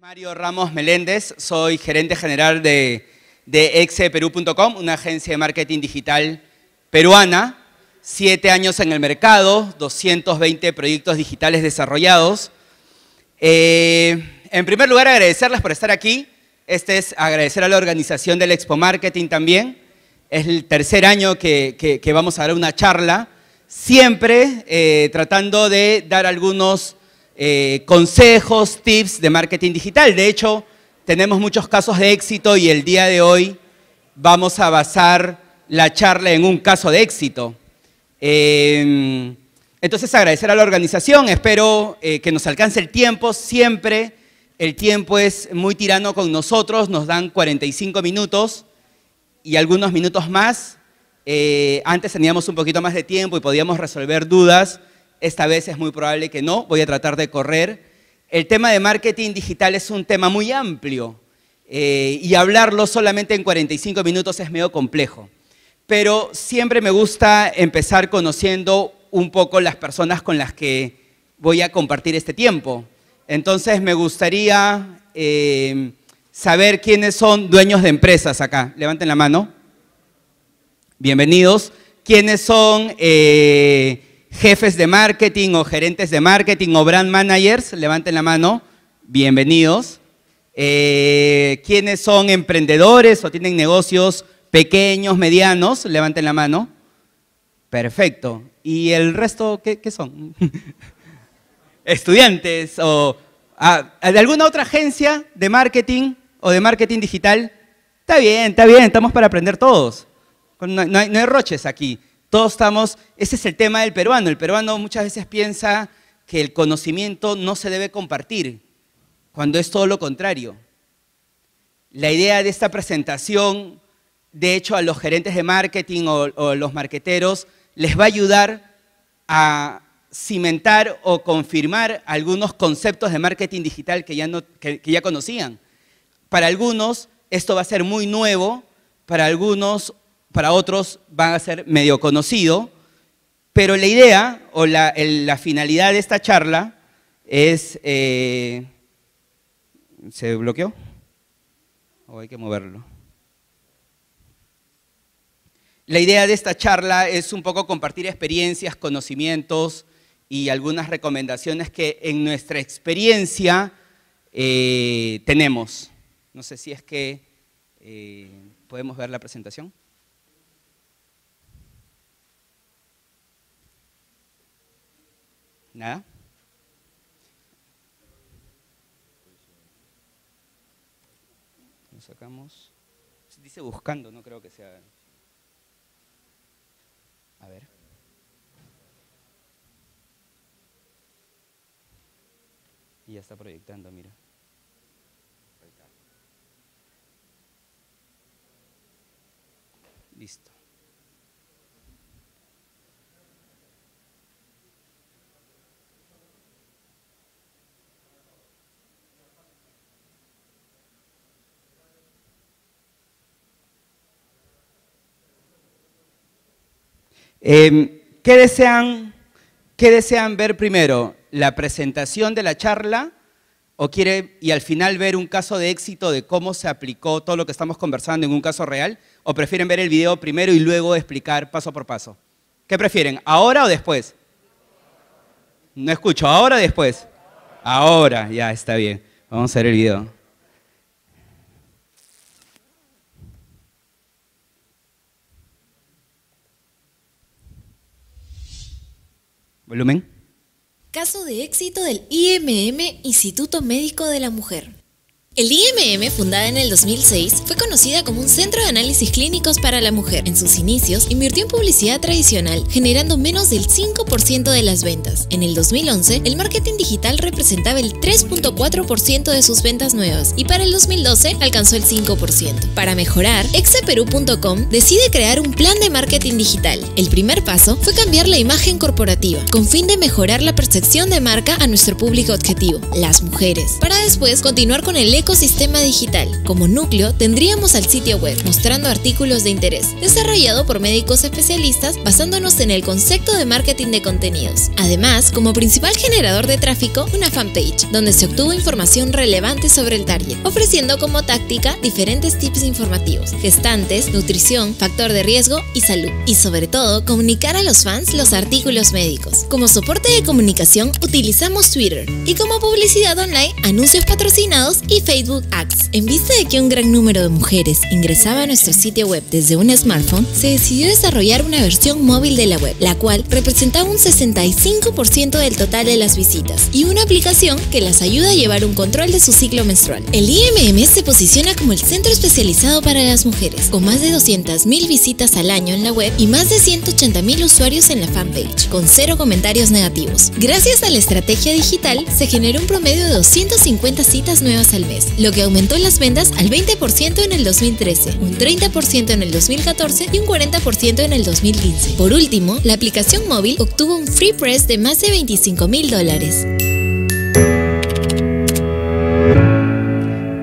Mario Ramos Meléndez, soy gerente general de, de exeperú.com, una agencia de marketing digital peruana. Siete años en el mercado, 220 proyectos digitales desarrollados. Eh, en primer lugar, agradecerles por estar aquí. Este es agradecer a la organización del Expo Marketing también. Es el tercer año que, vamos a dar una charla, siempre eh, tratando de dar algunos eh, consejos, tips de marketing digital. De hecho, tenemos muchos casos de éxito y el día de hoy vamos a basar la charla en un caso de éxito. Em, entonces, agradecer a la organización, espero eh, que nos alcance el tiempo. Siempre el tiempo es muy tirano con nosotros, nos dan 45 minutos y algunos minutos más. Eh, antes teníamos un poquito más de tiempo y podíamos resolver dudas. Esta vez es muy probable que no, voy a tratar de correr. El tema de marketing digital es un tema muy amplio eh, y hablarlo solamente en 45 minutos es medio complejo. Pero siempre me gusta empezar conociendo un poco las personas con las que voy a compartir este tiempo. Entonces me gustaría eh, saber quiénes son dueños de empresas acá. Levanten la mano. Bienvenidos. ¿Quiénes son eh, jefes de marketing o gerentes de marketing o brand managers, levanten la mano, bienvenidos. Eh, ¿Quiénes son emprendedores o tienen negocios pequeños, medianos? Levanten la mano. Perfecto. ¿Y el resto qué, son? ¿Estudiantes o ah, de alguna otra agencia de marketing o de marketing digital? Está bien, está bien, estamos para aprender todos. no hay roches aquí. Todos estamos, ese es el tema del peruano. El peruano muchas veces piensa que el conocimiento no se debe compartir, cuando es todo lo contrario. La idea de esta presentación, de hecho, a los gerentes de marketing o, los marqueteros, les va a ayudar a cimentar o confirmar algunos conceptos de marketing digital que ya, que ya conocían. Para algunos esto va a ser muy nuevo, para algunos para otros van a ser medio conocido, pero la idea o la, finalidad de esta charla es... Eh, ¿Se bloqueó? ¿O hay que moverlo? La idea de esta charla es un poco compartir experiencias, conocimientos y algunas recomendaciones que en nuestra experiencia eh, tenemos. No sé si es que eh, podemos ver la presentación. ¿Nada? Lo sacamos. Dice buscando, no creo que sea. A ver. Y ya está proyectando, mira. Listo. Em, ¿qué, desean, ver primero? ¿La presentación de la charla? ¿O quiere, y al final ver un caso de éxito de cómo se aplicó todo lo que estamos conversando en un caso real? ¿O prefieren ver el video primero y luego explicar paso por paso? ¿Qué prefieren? ¿Ahora o después? No escucho, ¿ahora o después? Ahora, ya está bien. Vamos a ver el video. Volumen. Caso de éxito del IMM Instituto Médico de la Mujer. El IMM, fundada en el 2006, fue conocida como un centro de análisis clínicos para la mujer. En sus inicios, invirtió en publicidad tradicional, generando menos del 5% de las ventas. En el 2011, el marketing digital representaba el 3.4% de sus ventas nuevas y para el 2012 alcanzó el 5%. Para mejorar, exaperú.com decide crear un plan de marketing digital. El primer paso fue cambiar la imagen corporativa, con fin de mejorar la percepción de marca a nuestro público objetivo, las mujeres, para después continuar con el ecosistema digital. Como núcleo tendríamos al sitio web, mostrando artículos de interés, desarrollado por médicos especialistas basándonos en el concepto de marketing de contenidos. Además, como principal generador de tráfico, una fanpage, donde se obtuvo información relevante sobre el target, ofreciendo como táctica diferentes tips informativos, gestantes, nutrición, factor de riesgo y salud. Y sobre todo, comunicar a los fans los artículos médicos. Como soporte de comunicación utilizamos Twitter y como publicidad online anuncios patrocinados y Facebook Facebook En vista de que un gran número de mujeres ingresaba a nuestro sitio web desde un smartphone, se decidió desarrollar una versión móvil de la web, la cual representaba un 65% del total de las visitas y una aplicación que las ayuda a llevar un control de su ciclo menstrual. El IMM se posiciona como el centro especializado para las mujeres, con más de 200.000 visitas al año en la web y más de 180.000 usuarios en la fanpage, con cero comentarios negativos. Gracias a la estrategia digital, se generó un promedio de 250 citas nuevas al mes lo que aumentó las ventas al 20% en el 2013, un 30% en el 2014 y un 40% en el 2015. Por último, la aplicación móvil obtuvo un free press de más de 25 mil dólares.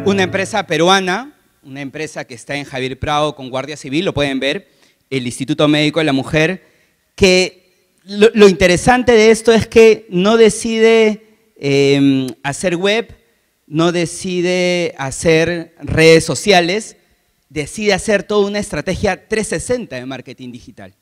Una empresa peruana, una empresa que está en Javier Prado con Guardia Civil, lo pueden ver, el Instituto Médico de la Mujer, que lo, interesante de esto es que no decide eh, hacer web, no decide hacer redes sociales, decide hacer toda una estrategia 360 de marketing digital.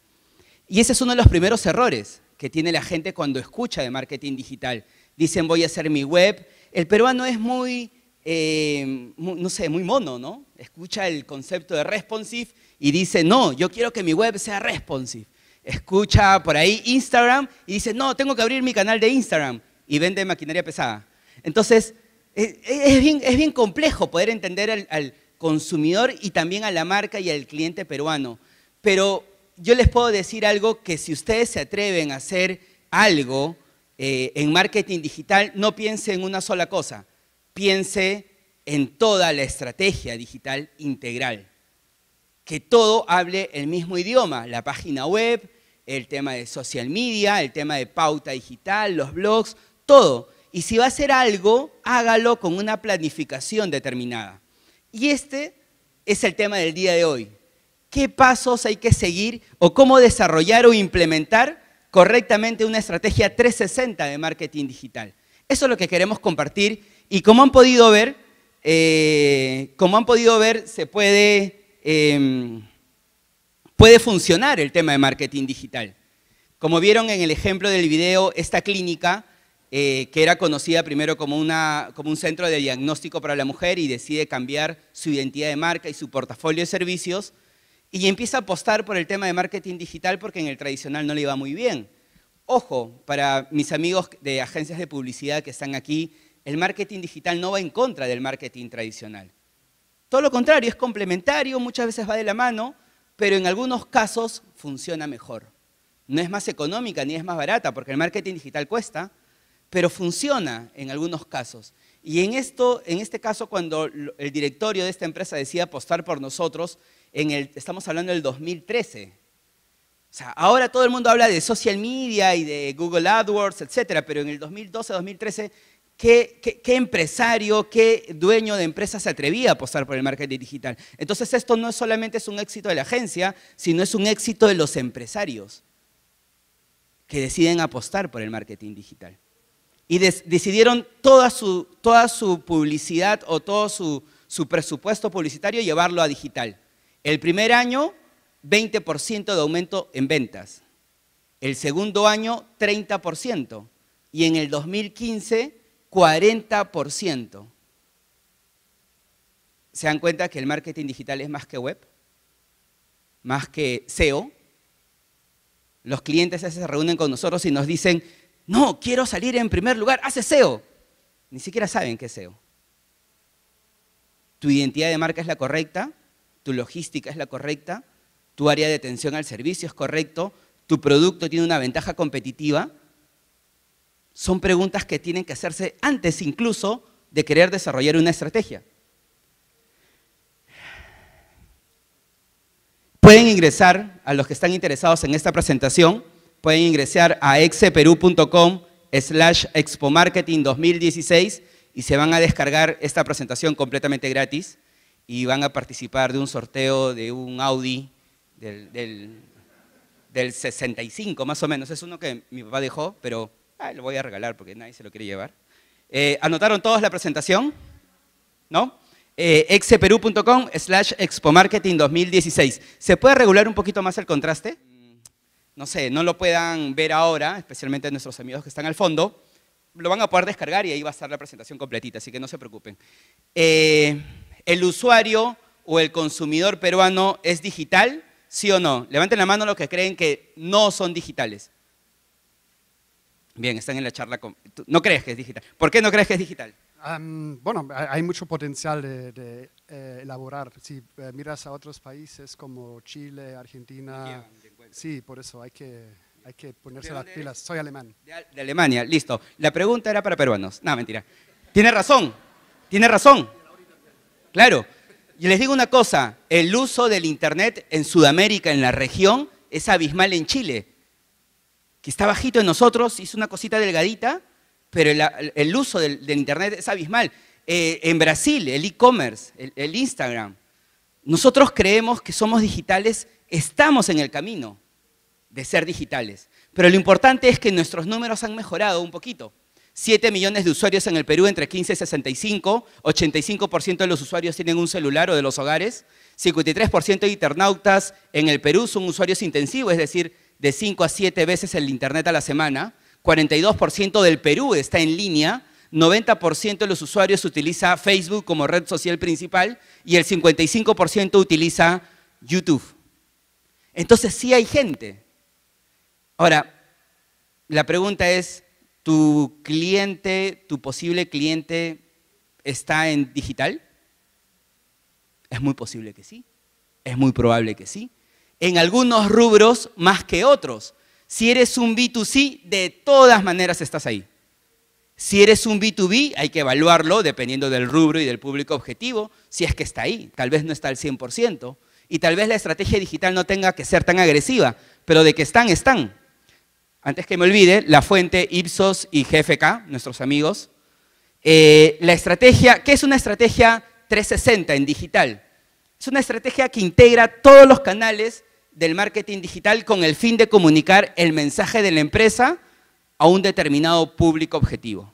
Y ese es uno de los primeros errores que tiene la gente cuando escucha de marketing digital. Dicen, voy a hacer mi web. El peruano es muy, eh, no sé, muy mono, ¿no? Escucha el concepto de responsive y dice, no, yo quiero que mi web sea responsive. Escucha por ahí Instagram y dice, no, tengo que abrir mi canal de Instagram y vende maquinaria pesada. Entonces, es, bien, complejo poder entender al, consumidor y también a la marca y al cliente peruano. Pero yo les puedo decir algo que si ustedes se atreven a hacer algo eh, en marketing digital, no piensen en una sola cosa, piense en toda la estrategia digital integral. Que todo hable el mismo idioma, la página web, el tema de social media, el tema de pauta digital, los blogs, todo y si va a hacer algo, hágalo con una planificación determinada. Y este es el tema del día de hoy. ¿Qué pasos hay que seguir o cómo desarrollar o implementar correctamente una estrategia 360 de marketing digital? Eso es lo que queremos compartir y como han podido ver, eh, han podido ver, se puede, em, puede funcionar el tema de marketing digital. Como vieron en el ejemplo del video, esta clínica eh, que era conocida primero como, como un centro de diagnóstico para la mujer y decide cambiar su identidad de marca y su portafolio de servicios y empieza a apostar por el tema de marketing digital porque en el tradicional no le iba muy bien. Ojo, para mis amigos de agencias de publicidad que están aquí, el marketing digital no va en contra del marketing tradicional. Todo lo contrario, es complementario, muchas veces va de la mano, pero en algunos casos funciona mejor. No es más económica ni es más barata, porque el marketing digital cuesta, pero funciona en algunos casos. Y en, este caso, cuando el directorio de esta empresa decide apostar por nosotros, estamos hablando del 2013. O sea, ahora todo el mundo habla de social media y de Google AdWords, etc. pero en el 2012-2013, ¿qué, qué, empresario, qué dueño de empresa se atrevía a apostar por el marketing digital? Entonces, esto no solamente es un éxito de la agencia, sino es un éxito de los empresarios que deciden apostar por el marketing digital y decidieron toda su, toda su publicidad o todo su, presupuesto publicitario llevarlo a digital. El primer año, 20% de aumento en ventas. El segundo año, 30%. Y en el 2015, 40%. ¿Se dan cuenta que el marketing digital es más que web? Más que SEO. Los clientes se reúnen con nosotros y nos dicen, no, quiero salir en primer lugar. Hace SEO. Ni siquiera saben qué es SEO. Tu identidad de marca es la correcta, tu logística es la correcta, tu área de atención al servicio es correcto, tu producto tiene una ventaja competitiva. Son preguntas que tienen que hacerse antes incluso de querer desarrollar una estrategia. Pueden ingresar a los que están interesados en esta presentación pueden ingresar a exeperú.com slash expomarketing 2016 y se van a descargar esta presentación completamente gratis y van a participar de un sorteo de un Audi del, 65 más o menos. Es uno que mi papá dejó, pero ah, lo voy a regalar porque nadie se lo quiere llevar. Eh, ¿Anotaron todos la presentación? ¿No? Eh, exeperú.com slash expomarketing 2016. ¿Se puede regular un poquito más el contraste? no sé, no lo puedan ver ahora, especialmente nuestros amigos que están al fondo, lo van a poder descargar y ahí va a estar la presentación completita, así que no se preocupen. Eh, ¿El usuario o el consumidor peruano es digital? ¿Sí o no? Levanten la mano los que creen que no son digitales. Bien, están en la charla. ¿No crees que es digital? ¿Por qué no crees que es digital? bueno, hay mucho potencial de, eh, elaborar. Si eh, miras a otros países como Chile, Argentina, Sí, por eso hay que, hay ponerse las pilas. Soy alemán. De, Alemania, listo. La pregunta era para peruanos. No, mentira. Tiene razón, tiene razón. Claro. Y les digo una cosa, el uso del Internet en Sudamérica, en la región, es abismal en Chile, que está bajito en nosotros, hizo una cosita delgadita, pero el, uso del, Internet es abismal. Eh, en Brasil, el e-commerce, el Instagram, nosotros creemos que somos digitales, estamos en el camino de ser digitales, pero lo importante es que nuestros números han mejorado un poquito. 7 millones de usuarios en el Perú entre 15 y 65, 85% de los usuarios tienen un celular o de los hogares, 53% de internautas en el Perú son usuarios intensivos, es decir, de 5 a 7 veces el Internet a la semana, 42% del Perú está en línea, 90% de los usuarios utiliza Facebook como red social principal y el 55% utiliza YouTube. Entonces sí hay gente. Ahora, la pregunta es, ¿tu cliente, tu posible cliente está en digital? Es muy posible que sí, es muy probable que sí. En algunos rubros más que otros. Si eres un B2C, de todas maneras estás ahí. Si eres un B2B, hay que evaluarlo dependiendo del rubro y del público objetivo, si es que está ahí, tal vez no está al 100%, y tal vez la estrategia digital no tenga que ser tan agresiva, pero de que están, están. Antes que me olvide, la fuente Ipsos y GFK, nuestros amigos, eh, la estrategia, ¿qué es una estrategia 360 en digital? Es una estrategia que integra todos los canales del marketing digital con el fin de comunicar el mensaje de la empresa a un determinado público objetivo.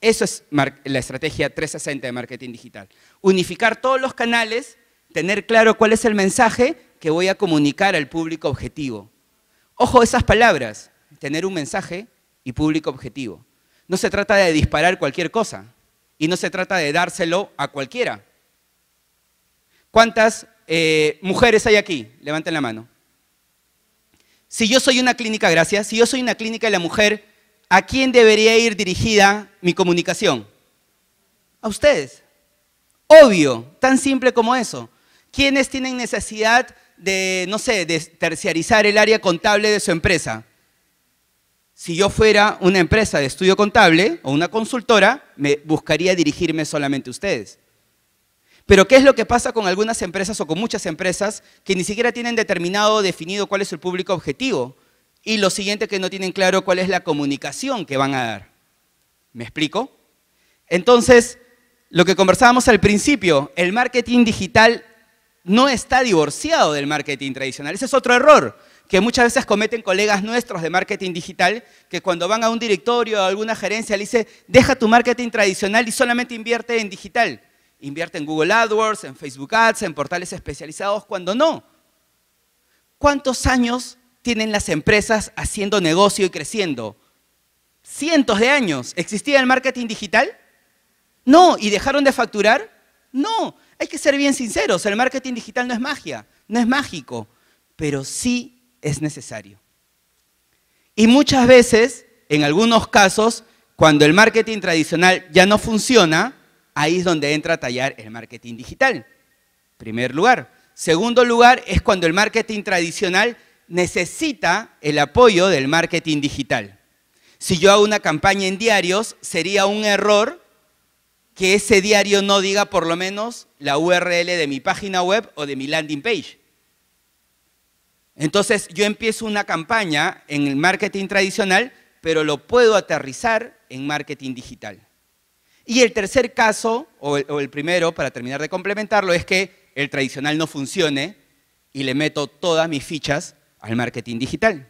Eso es la estrategia 360 de marketing digital. Unificar todos los canales, tener claro cuál es el mensaje que voy a comunicar al público objetivo. Ojo esas palabras, tener un mensaje y público objetivo. No se trata de disparar cualquier cosa y no se trata de dárselo a cualquiera. ¿Cuántas eh, mujeres hay aquí? Levanten la mano. Si yo soy una clínica, gracias, si yo soy una clínica de la mujer, ¿a quién debería ir dirigida mi comunicación? A ustedes. Obvio, tan simple como eso. ¿Quiénes tienen necesidad de, no sé, de terciarizar el área contable de su empresa? Si yo fuera una empresa de estudio contable o una consultora, me buscaría dirigirme solamente a ustedes. Pero ¿qué es lo que pasa con algunas empresas o con muchas empresas que ni siquiera tienen determinado, o definido cuál es el público objetivo? Y lo siguiente que no tienen claro cuál es la comunicación que van a dar. ¿Me explico? Entonces, lo que conversábamos al principio, el marketing digital no está divorciado del marketing tradicional. Ese es otro error que muchas veces cometen colegas nuestros de marketing digital, que cuando van a un directorio o a alguna gerencia le dice, deja tu marketing tradicional y solamente invierte en digital. Invierte en Google AdWords, en Facebook Ads, en portales especializados, cuando no. ¿Cuántos años tienen las empresas haciendo negocio y creciendo? Cientos de años. ¿Existía el marketing digital? No. ¿Y dejaron de facturar? No. Hay que ser bien sinceros. El marketing digital no es magia, no es mágico, pero sí es necesario. Y muchas veces, en algunos casos, cuando el marketing tradicional ya no funciona, ahí es donde entra a tallar el marketing digital. Primer lugar. Segundo lugar es cuando el marketing tradicional necesita el apoyo del marketing digital. Si yo hago una campaña en diarios, sería un error que ese diario no diga por lo menos la URL de mi página web o de mi landing page. Entonces yo empiezo una campaña en el marketing tradicional, pero lo puedo aterrizar en marketing digital. Y el tercer caso, o el, primero, para terminar de complementarlo, es que el tradicional no funcione y le meto todas mis fichas al marketing digital.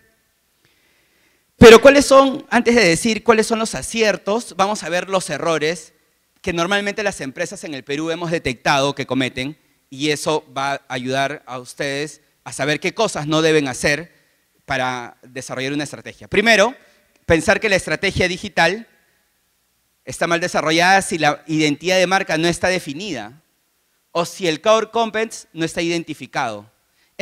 Pero cuáles son, antes de decir cuáles son los aciertos, vamos a ver los errores que normalmente las empresas en el Perú hemos detectado que cometen y eso va a ayudar a ustedes a saber qué cosas no deben hacer para desarrollar una estrategia. Primero, pensar que la estrategia digital está mal desarrollada si la identidad de marca no está definida o si el core competence no está identificado.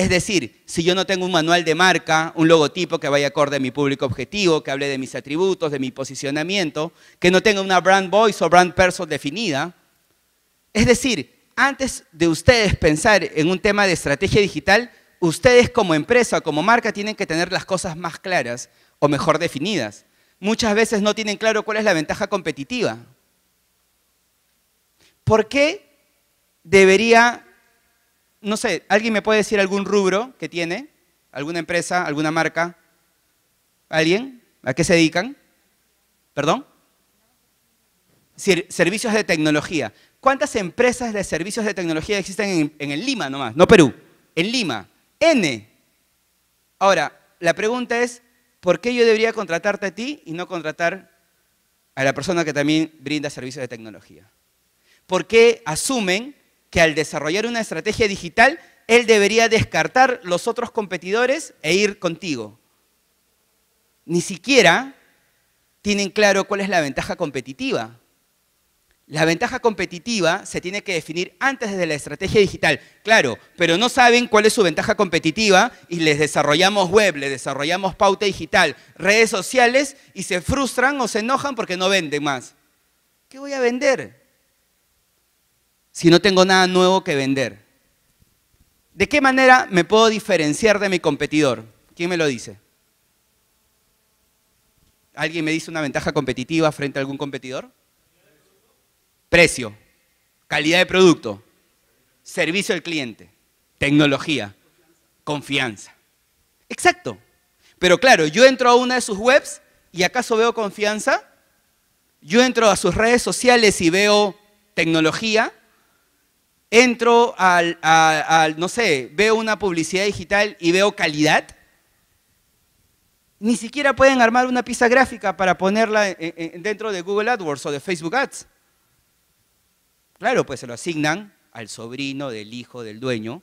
Es decir, si yo no tengo un manual de marca, un logotipo que vaya acorde a mi público objetivo, que hable de mis atributos, de mi posicionamiento, que no tenga una brand voice o brand person definida. Es decir, antes de ustedes pensar en un tema de estrategia digital, ustedes como empresa como marca tienen que tener las cosas más claras o mejor definidas. Muchas veces no tienen claro cuál es la ventaja competitiva. ¿Por qué debería no sé, ¿alguien me puede decir algún rubro que tiene? ¿Alguna empresa? ¿Alguna marca? ¿Alguien? ¿A qué se dedican? ¿Perdón? Servicios de tecnología. ¿Cuántas empresas de servicios de tecnología existen en, el Lima nomás? No Perú, en Lima. N. Ahora, la pregunta es, ¿por qué yo debería contratarte a ti y no contratar a la persona que también brinda servicios de tecnología? ¿Por qué asumen que al desarrollar una estrategia digital, él debería descartar los otros competidores e ir contigo. Ni siquiera tienen claro cuál es la ventaja competitiva. La ventaja competitiva se tiene que definir antes de la estrategia digital, claro, pero no saben cuál es su ventaja competitiva y les desarrollamos web, les desarrollamos pauta digital, redes sociales y se frustran o se enojan porque no venden más. ¿Qué voy a vender? si no tengo nada nuevo que vender? ¿De qué manera me puedo diferenciar de mi competidor? ¿Quién me lo dice? ¿Alguien me dice una ventaja competitiva frente a algún competidor? Precio, calidad de producto, servicio al cliente, tecnología, confianza. Exacto. Pero claro, yo entro a una de sus webs y acaso veo confianza. Yo entro a sus redes sociales y veo tecnología entro al, no sé, veo una publicidad digital y veo calidad. Ni siquiera pueden armar una pieza gráfica para ponerla dentro de Google AdWords o de Facebook Ads. Claro, pues se lo asignan al sobrino del hijo del dueño,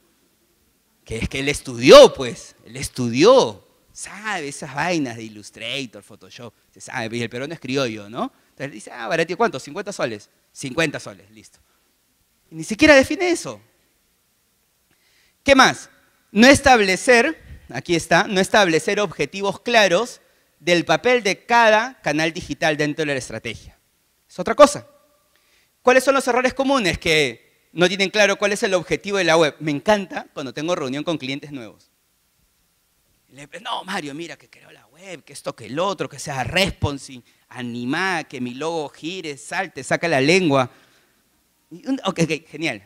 que es que él estudió, pues, él estudió, sabe esas vainas de Illustrator, Photoshop, se sabe, y el peruano es criollo, ¿no? Entonces dice, ah, barato, ¿cuánto? 50 soles. 50 soles, listo. Ni siquiera define eso. ¿Qué más? No establecer, aquí está, no establecer objetivos claros del papel de cada canal digital dentro de la estrategia. Es otra cosa. ¿Cuáles son los errores comunes que no tienen claro cuál es el objetivo de la web? Me encanta cuando tengo reunión con clientes nuevos. no, Mario, mira, que creo la web, que esto, que el otro, que sea responsive, animada, que mi logo gire, salte, saca la lengua. Ok, ok, genial.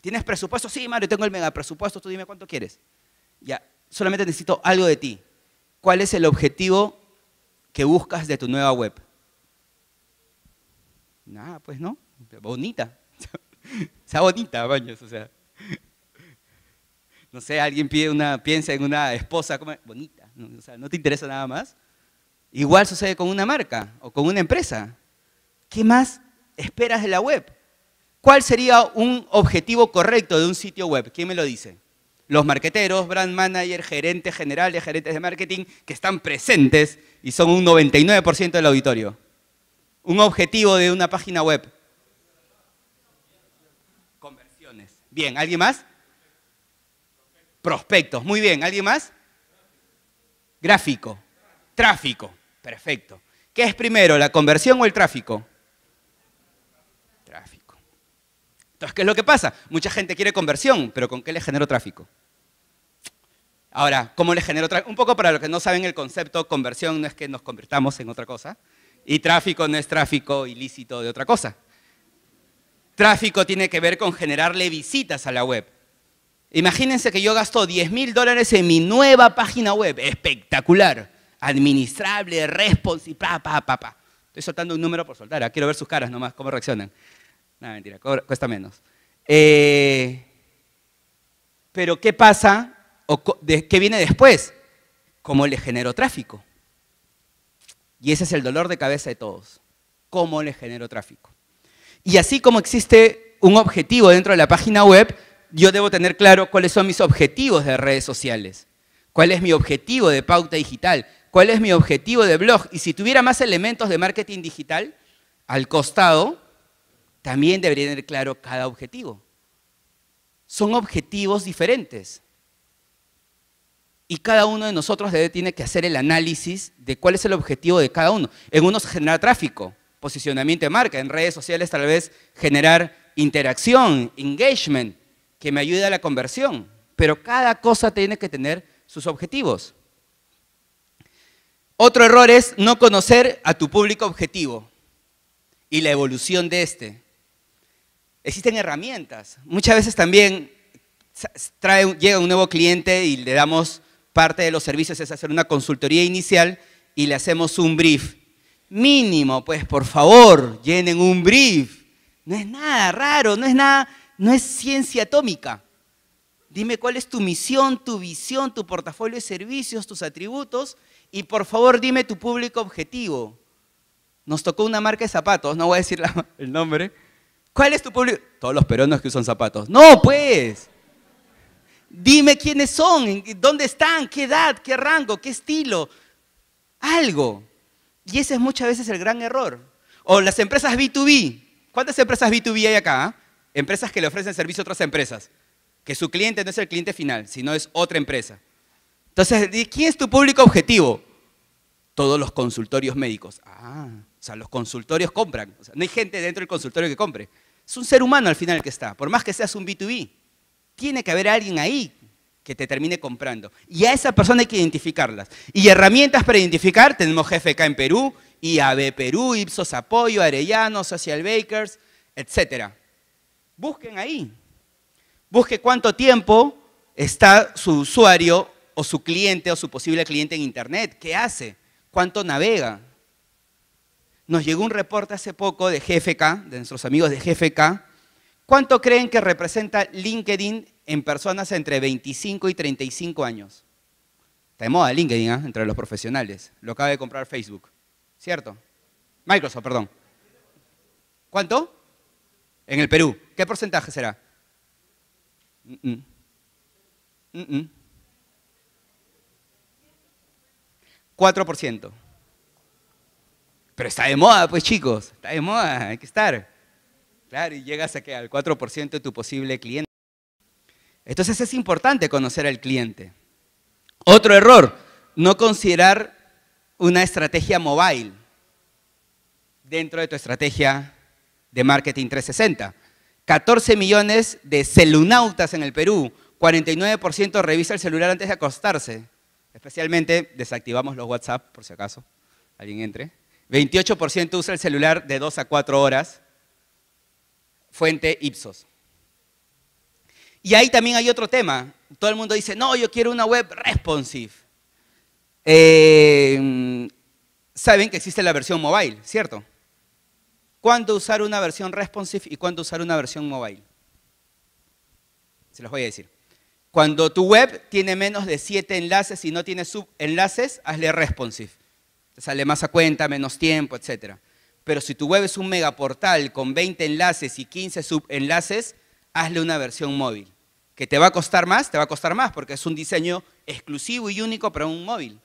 ¿Tienes presupuesto? Sí, Mario, tengo el mega presupuesto, tú dime cuánto quieres. Ya, solamente necesito algo de ti. ¿Cuál es el objetivo que buscas de tu nueva web? Nada, pues no. Bonita. sea bonita, baños, o sea. No sé, alguien pide una, piensa en una esposa como, bonita, o sea, no te interesa nada más. Igual sucede con una marca o con una empresa. ¿Qué más esperas de la web? ¿Cuál sería un objetivo correcto de un sitio web? ¿Quién me lo dice? Los marqueteros, brand manager, gerentes generales, gerentes de marketing, que están presentes y son un 99% del auditorio. Un objetivo de una página web. Conversiones. Bien, ¿alguien más? Prospectos. Muy bien, ¿alguien más? Gráfico. Tráfico. Perfecto. ¿Qué es primero, la conversión o el tráfico? Entonces, ¿qué es lo que pasa? Mucha gente quiere conversión, pero ¿con qué le genero tráfico? Ahora, ¿cómo le genero tráfico? Un poco para los que no saben el concepto, conversión no es que nos convirtamos en otra cosa, y tráfico no es tráfico ilícito de otra cosa. Tráfico tiene que ver con generarle visitas a la web. Imagínense que yo gasto 10 mil dólares en mi nueva página web, espectacular, administrable, responsive, pa, pa, pa, pa. Estoy soltando un número por soltar, ah, quiero ver sus caras nomás, cómo reaccionan. No, mentira, cuesta menos. Eh, pero ¿qué pasa? O, ¿Qué viene después? ¿Cómo le genero tráfico? Y ese es el dolor de cabeza de todos. ¿Cómo le genero tráfico? Y así como existe un objetivo dentro de la página web, yo debo tener claro cuáles son mis objetivos de redes sociales. ¿Cuál es mi objetivo de pauta digital? ¿Cuál es mi objetivo de blog? Y si tuviera más elementos de marketing digital al costado, también debería tener claro cada objetivo. Son objetivos diferentes. Y cada uno de nosotros debe, tiene que hacer el análisis de cuál es el objetivo de cada uno. En unos generar tráfico, posicionamiento de marca, en redes sociales tal vez generar interacción, engagement, que me ayude a la conversión. Pero cada cosa tiene que tener sus objetivos. Otro error es no conocer a tu público objetivo y la evolución de este. Existen herramientas. Muchas veces también llega un nuevo cliente y le damos parte de los servicios, es hacer una consultoría inicial y le hacemos un brief. Mínimo, pues por favor, llenen un brief. No es nada raro, no es nada, no es ciencia atómica. Dime cuál es tu misión, tu visión, tu portafolio de servicios, tus atributos y por favor dime tu público objetivo. Nos tocó una marca de zapatos, no voy a decir el nombre, ¿Cuál es tu público? Todos los peruanos que usan zapatos. No, pues. Dime quiénes son, dónde están, qué edad, qué rango, qué estilo. Algo. Y ese es muchas veces el gran error. O las empresas B2B. ¿Cuántas empresas B2B hay acá? Ah? Empresas que le ofrecen servicio a otras empresas. Que su cliente no es el cliente final, sino es otra empresa. Entonces, ¿quién es tu público objetivo? Todos los consultorios médicos. Ah, o sea, los consultorios compran. no hay gente dentro del consultorio que compre. Es un ser humano al final que está. Por más que seas un B2B, tiene que haber alguien ahí que te termine comprando. Y a esa persona hay que identificarlas. Y herramientas para identificar, tenemos GFK en Perú, IAB Perú, Ipsos Apoyo, Arellano, Social Bakers, etc. Busquen ahí. Busque cuánto tiempo está su usuario o su cliente o su posible cliente en Internet. ¿Qué hace? ¿Cuánto navega? Nos llegó un reporte hace poco de GFK, de nuestros amigos de GFK. ¿Cuánto creen que representa LinkedIn en personas entre 25 y 35 años? Está de moda LinkedIn ¿ah? entre los profesionales. Lo acaba de comprar Facebook. ¿Cierto? Microsoft, perdón. ¿Cuánto? En el Perú. ¿Qué porcentaje será? Cuatro por 4%. Pero está de moda, pues chicos, está de moda, hay que estar. Claro, y llegas a que al 4% de tu posible cliente. Entonces es importante conocer al cliente. Otro error, no considerar una estrategia mobile dentro de tu estrategia de marketing 360. 14 millones de celunautas en el Perú, 49% revisa el celular antes de acostarse. Especialmente desactivamos los WhatsApp, por si acaso alguien entre. 28% usa el celular de 2 a 4 horas. Fuente Ipsos. Y ahí también hay otro tema. Todo el mundo dice, no, yo quiero una web responsive. Em, saben que existe la versión mobile, ¿cierto? ¿Cuándo usar una versión responsive y cuándo usar una versión mobile? Se los voy a decir. Cuando tu web tiene menos de 7 enlaces y no tiene subenlaces, hazle responsive sale más a cuenta, menos tiempo, etc. Pero si tu web es un megaportal con 20 enlaces y 15 subenlaces, hazle una versión móvil. ¿Que te va a costar más? Te va a costar más porque es un diseño exclusivo y único para un móvil.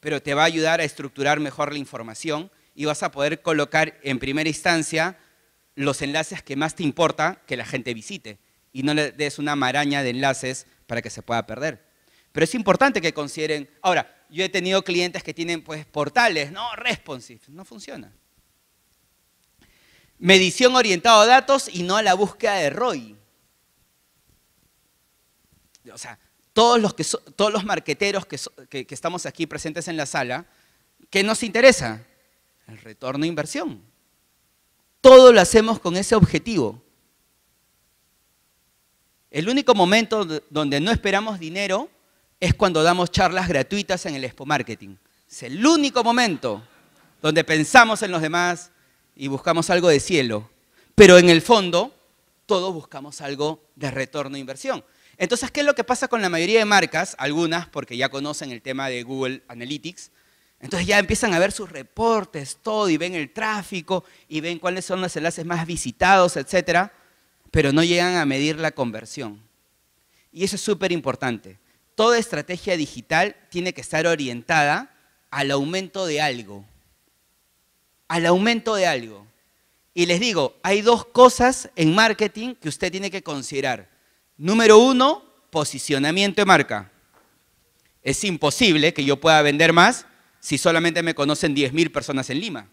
Pero te va a ayudar a estructurar mejor la información y vas a poder colocar en primera instancia los enlaces que más te importa que la gente visite y no le des una maraña de enlaces para que se pueda perder. Pero es importante que consideren, ahora, yo he tenido clientes que tienen pues portales, no, responsive, no funciona. Medición orientada a datos y no a la búsqueda de ROI. O sea, todos los, que todos los marqueteros que, estamos aquí presentes en la sala, ¿qué nos interesa? El retorno de inversión. Todo lo hacemos con ese objetivo. El único momento donde no esperamos dinero es cuando damos charlas gratuitas en el Expo Marketing. Es el único momento donde pensamos en los demás y buscamos algo de cielo. Pero en el fondo, todos buscamos algo de retorno de inversión. Entonces, ¿qué es lo que pasa con la mayoría de marcas? Algunas, porque ya conocen el tema de Google Analytics. Entonces ya empiezan a ver sus reportes, todo, y ven el tráfico, y ven cuáles son los enlaces más visitados, etcétera, pero no llegan a medir la conversión. Y eso es súper importante toda estrategia digital tiene que estar orientada al aumento de algo. Al aumento de algo. Y les digo, hay dos cosas en marketing que usted tiene que considerar. Número uno, posicionamiento de marca. Es imposible que yo pueda vender más si solamente me conocen 10.000 personas en Lima.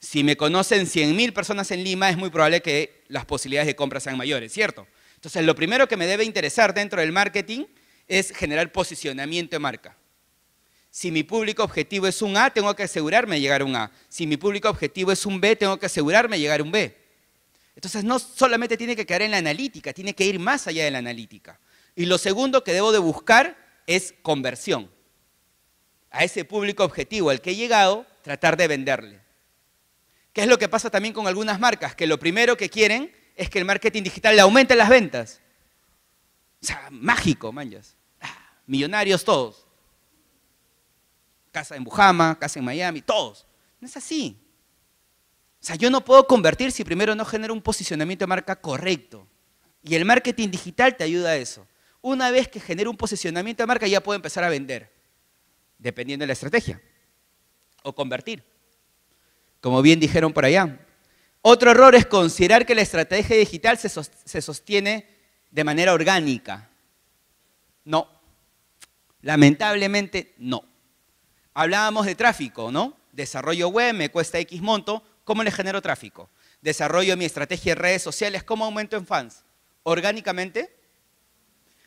Si me conocen 100.000 personas en Lima, es muy probable que las posibilidades de compra sean mayores, ¿cierto? Entonces, lo primero que me debe interesar dentro del marketing es generar posicionamiento de marca. Si mi público objetivo es un A, tengo que asegurarme de llegar a un A. Si mi público objetivo es un B, tengo que asegurarme de llegar a un B. Entonces no solamente tiene que quedar en la analítica, tiene que ir más allá de la analítica. Y lo segundo que debo de buscar es conversión. A ese público objetivo al que he llegado, tratar de venderle. ¿Qué es lo que pasa también con algunas marcas? Que lo primero que quieren es que el marketing digital le aumente las ventas. O sea, mágico, manjas millonarios todos. Casa en Bujama, casa en Miami, todos. No es así. O sea, yo no puedo convertir si primero no genero un posicionamiento de marca correcto. Y el marketing digital te ayuda a eso. Una vez que genero un posicionamiento de marca, ya puedo empezar a vender, dependiendo de la estrategia. O convertir. Como bien dijeron por allá. Otro error es considerar que la estrategia digital se sostiene de manera orgánica. No. Lamentablemente no. Hablábamos de tráfico, ¿no? Desarrollo web, me cuesta X monto, ¿cómo le genero tráfico? Desarrollo mi estrategia de redes sociales, ¿cómo aumento en fans? Orgánicamente.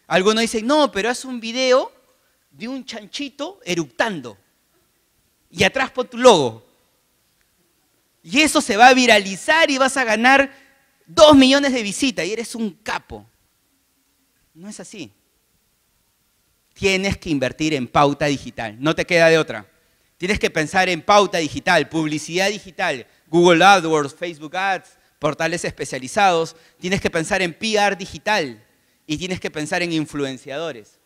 Algunos dicen, no, pero haz un video de un chanchito eructando y atrás pon tu logo. Y eso se va a viralizar y vas a ganar dos millones de visitas y eres un capo. No es así tienes que invertir en pauta digital, no te queda de otra. Tienes que pensar en pauta digital, publicidad digital, Google AdWords, Facebook Ads, portales especializados, tienes que pensar en PR digital y tienes que pensar en influenciadores.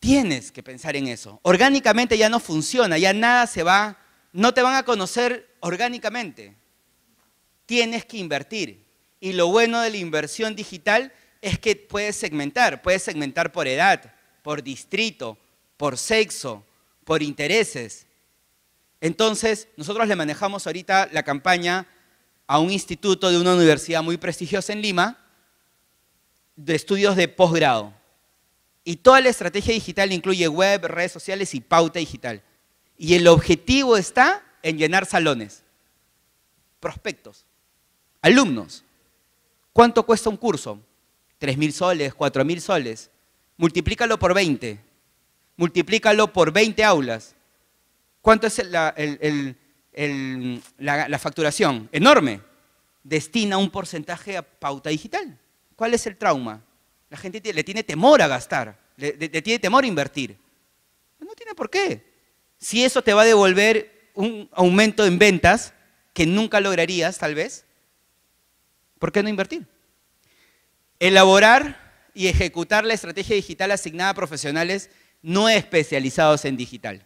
Tienes que pensar en eso. Orgánicamente ya no funciona, ya nada se va, no te van a conocer orgánicamente. Tienes que invertir. Y lo bueno de la inversión digital es que puedes segmentar, puedes segmentar por edad, por distrito, por sexo, por intereses. Entonces, nosotros le manejamos ahorita la campaña a un instituto de una universidad muy prestigiosa en Lima de estudios de posgrado. Y toda la estrategia digital incluye web, redes sociales y pauta digital. Y el objetivo está en llenar salones, prospectos, alumnos. ¿Cuánto cuesta un curso? 3.000 soles, 4.000 soles. Multiplícalo por 20. Multiplícalo por 20 aulas. ¿Cuánto es la, facturación? Enorme. Destina un porcentaje a pauta digital. ¿Cuál es el trauma? La gente le tiene temor a gastar, le, tiene temor a invertir. No tiene por qué. Si eso te va a devolver un aumento en ventas que nunca lograrías, tal vez, ¿por qué no invertir? Elaborar y ejecutar la estrategia digital asignada a profesionales no especializados en digital.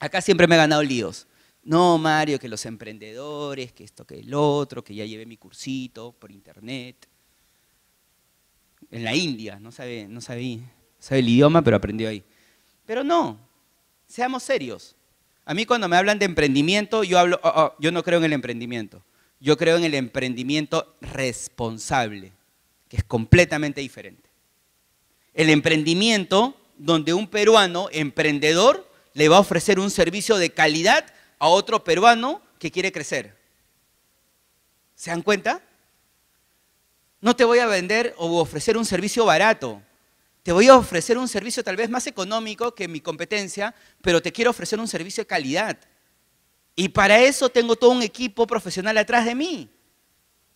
Acá siempre me he ganado líos. No, Mario, que los emprendedores, que esto, que el otro, que ya llevé mi cursito por internet. En la India, no sabe, no sabía, sabe el idioma, pero aprendió ahí. Pero no, seamos serios. A mí cuando me hablan de emprendimiento, yo, hablo, oh, oh, yo no creo en el emprendimiento. Yo creo en el emprendimiento responsable que es completamente diferente. El emprendimiento donde un peruano emprendedor le va a ofrecer un servicio de calidad a otro peruano que quiere crecer. ¿Se dan cuenta? No te voy a vender o ofrecer un servicio barato. Te voy a ofrecer un servicio tal vez más económico que mi competencia, pero te quiero ofrecer un servicio de calidad. Y para eso tengo todo un equipo profesional atrás de mí.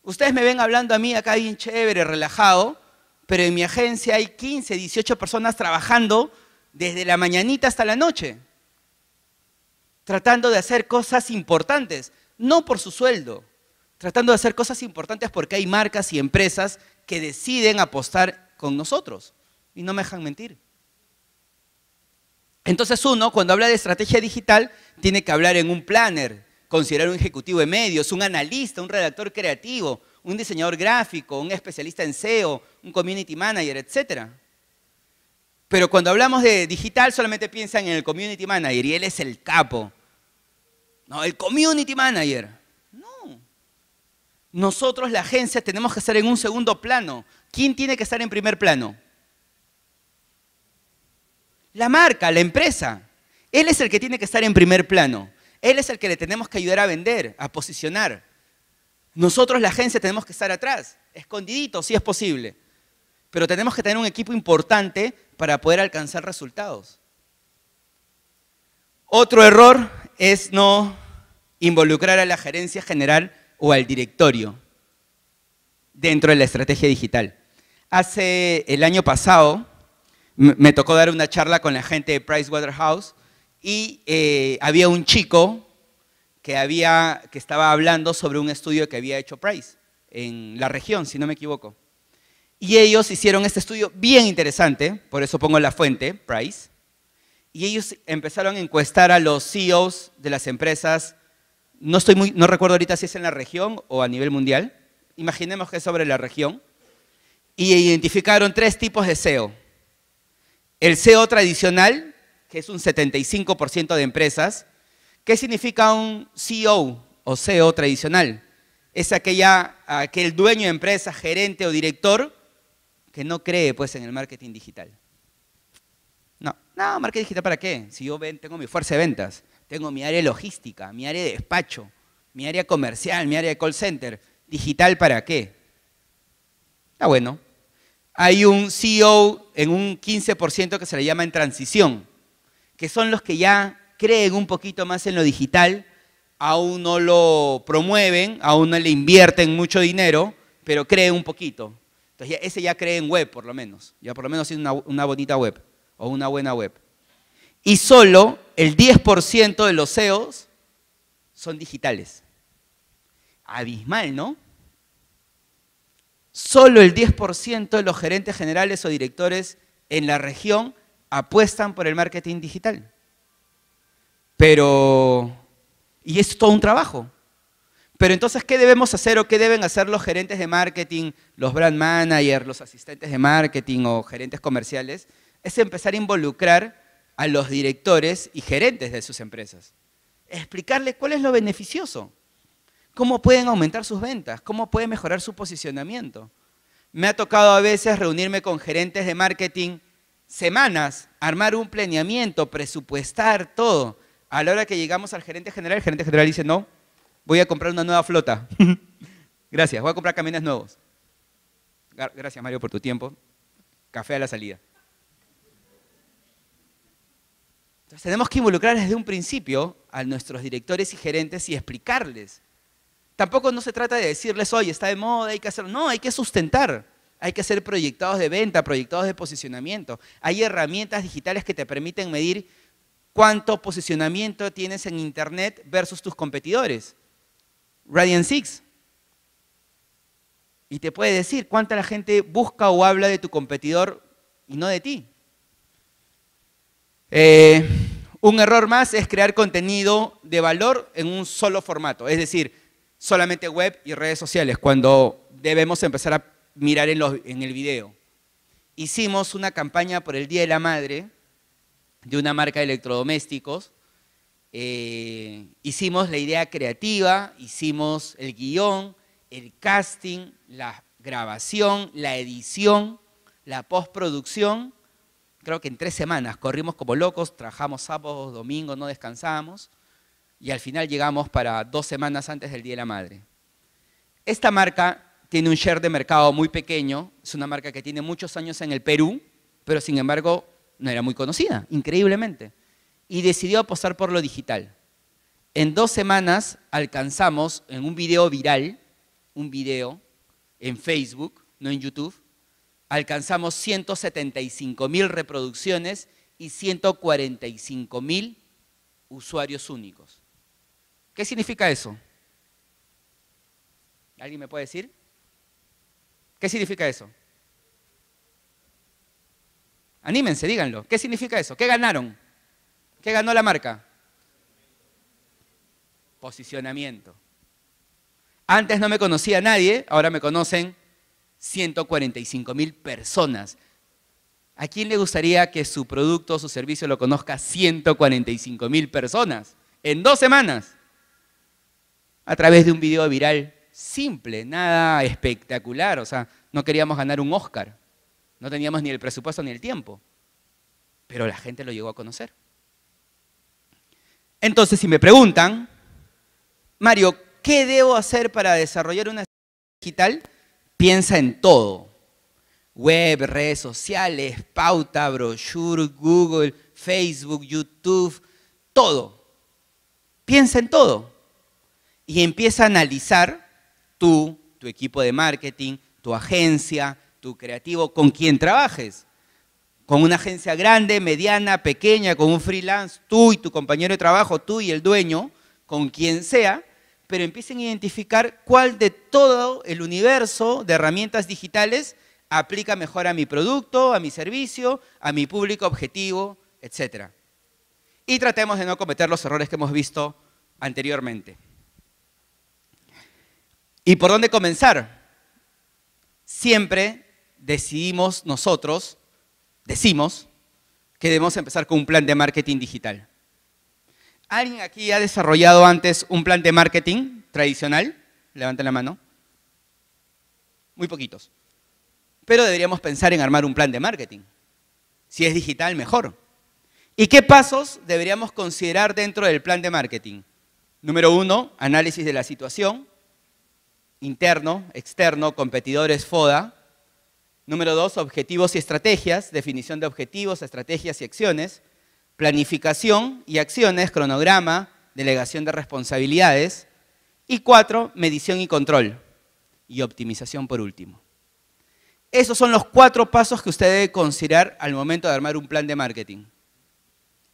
Ustedes me ven hablando a mí acá bien chévere, relajado, pero en mi agencia hay 15, 18 personas trabajando desde la mañanita hasta la noche, tratando de hacer cosas importantes, no por su sueldo, tratando de hacer cosas importantes porque hay marcas y empresas que deciden apostar con nosotros y no me dejan mentir. Entonces uno, cuando habla de estrategia digital, tiene que hablar en un planner, considerar un ejecutivo de medios, un analista, un redactor creativo, un diseñador gráfico, un especialista en SEO, un community manager, etc. Pero cuando hablamos de digital solamente piensan en el community manager y él es el capo. No, el community manager. No. Nosotros, la agencia, tenemos que estar en un segundo plano. ¿Quién tiene que estar en primer plano? La marca, la empresa. Él es el que tiene que estar en primer plano. Él es el que le tenemos que ayudar a vender, a posicionar. Nosotros, la agencia, tenemos que estar atrás, escondiditos, si es posible. Pero tenemos que tener un equipo importante para poder alcanzar resultados. Otro error es no involucrar a la gerencia general o al directorio dentro de la estrategia digital. Hace el año pasado me tocó dar una charla con la gente de Pricewaterhouse y eh, había un chico que, estaba hablando sobre un estudio que había hecho Price en la región, si no me equivoco. Y ellos hicieron este estudio bien interesante, por eso pongo la fuente, Price. Y ellos empezaron a encuestar a los CEOs de las empresas, no, estoy no recuerdo ahorita si es en la región o a nivel mundial, imaginemos que es sobre la región, y identificaron tres tipos de CEO. El CEO tradicional, es un 75% de empresas. ¿Qué significa un CEO o CEO e tradicional? Es aquella, aquel dueño de empresa, gerente o director que no cree pues, en el marketing digital. No, no, marketing digital para qué? Si yo tengo mi fuerza de ventas, tengo mi área logística, mi área de despacho, mi área comercial, mi área de call center, digital para qué? Está ah, bueno. Hay un CEO en un 15% que se le llama en transición que son los que ya creen un poquito más en lo digital, aún no lo promueven, aún no le invierten mucho dinero, pero creen un poquito. Entonces ese ya cree en web, por lo menos. Ya por lo menos es una, una bonita web o una buena web. Y solo el 10% de los CEOs son digitales. Abismal, ¿no? Solo el 10% de los gerentes generales o directores en la región apuestan por el marketing digital. Pero, y es todo un trabajo. Pero entonces, ¿qué debemos hacer o qué deben hacer los gerentes de marketing, los brand managers, los asistentes de marketing o gerentes comerciales? Es empezar a involucrar a los directores y gerentes de sus empresas. Explicarles cuál es lo beneficioso, cómo pueden aumentar sus ventas, cómo pueden mejorar su posicionamiento. Me ha tocado a veces reunirme con gerentes de marketing semanas armar un planeamiento, presupuestar todo. A la hora que llegamos al gerente general, el gerente general dice, no, voy a comprar una nueva flota. Gracias, voy a comprar camiones nuevos. Gracias Mario por tu tiempo. Café a la salida. Entonces tenemos que involucrar desde un principio a nuestros directores y gerentes y explicarles. Tampoco no se trata de decirles, oye, está de moda, hay que hacerlo. No, hay que sustentar. Hay que hacer proyectados de venta, proyectados de posicionamiento. Hay herramientas digitales que te permiten medir cuánto posicionamiento tienes en Internet versus tus competidores. Radiant Six. Y te puede decir cuánta la gente busca o habla de tu competidor y no de ti. Eh, un error más es crear contenido de valor en un solo formato, es decir, solamente web y redes sociales, cuando debemos empezar a mirar en, el video. Hicimos una campaña por el Día de la Madre de una marca de electrodomésticos. Eh, hicimos la idea creativa, hicimos el guión, el casting, la grabación, la edición, la postproducción. Creo que en tres semanas corrimos como locos, trabajamos sábados, domingos, no descansamos y al final llegamos para dos semanas antes del Día de la Madre. Esta marca tiene un share de mercado muy pequeño, es una marca que tiene muchos años en el Perú, pero sin embargo no era muy conocida, increíblemente. Y decidió apostar por lo digital. En dos semanas alcanzamos en un video viral, un video en Facebook, no en YouTube, alcanzamos 175 mil reproducciones y 145 mil usuarios únicos. ¿Qué significa eso? ¿Alguien me puede decir? ¿Qué significa eso? Anímense, díganlo. ¿Qué significa eso? ¿Qué ganaron? ¿Qué ganó la marca? Posicionamiento. Antes no me conocía nadie, ahora me conocen 145 mil personas. ¿A quién le gustaría que su producto o su servicio lo conozca 145 mil personas en dos semanas? A través de un video viral, simple, nada espectacular. O sea, no queríamos ganar un Oscar. No teníamos ni el presupuesto ni el tiempo. Pero la gente lo llegó a conocer. Entonces, si me preguntan, Mario, ¿qué debo hacer para desarrollar una digital? Piensa en todo. Web, redes sociales, pauta, brochure, Google, Facebook, YouTube, todo. Piensa en todo. Y empieza a analizar tú, tu equipo de marketing, tu agencia, tu creativo, con quien trabajes. Con una agencia grande, mediana, pequeña, con un freelance, tú y tu compañero de trabajo, tú y el dueño, con quien sea, pero empiecen a identificar cuál de todo el universo de herramientas digitales aplica mejor a mi producto, a mi servicio, a mi público objetivo, etc. Y tratemos de no cometer los errores que hemos visto anteriormente. ¿Y por dónde comenzar? Siempre decidimos nosotros, decimos, que debemos empezar con un plan de marketing digital. ¿Alguien aquí ha desarrollado antes un plan de marketing tradicional? Levanten la mano. Muy poquitos. Pero deberíamos pensar en armar un plan de marketing. Si es digital, mejor. ¿Y qué pasos deberíamos considerar dentro del plan de marketing? Número uno, análisis de la situación interno, externo, competidores, FODA. Número dos, objetivos y estrategias, definición de objetivos, estrategias y acciones. Planificación y acciones, cronograma, delegación de responsabilidades. Y cuatro, medición y control. Y optimización por último. Esos son los cuatro pasos que usted debe considerar al momento de armar un plan de marketing.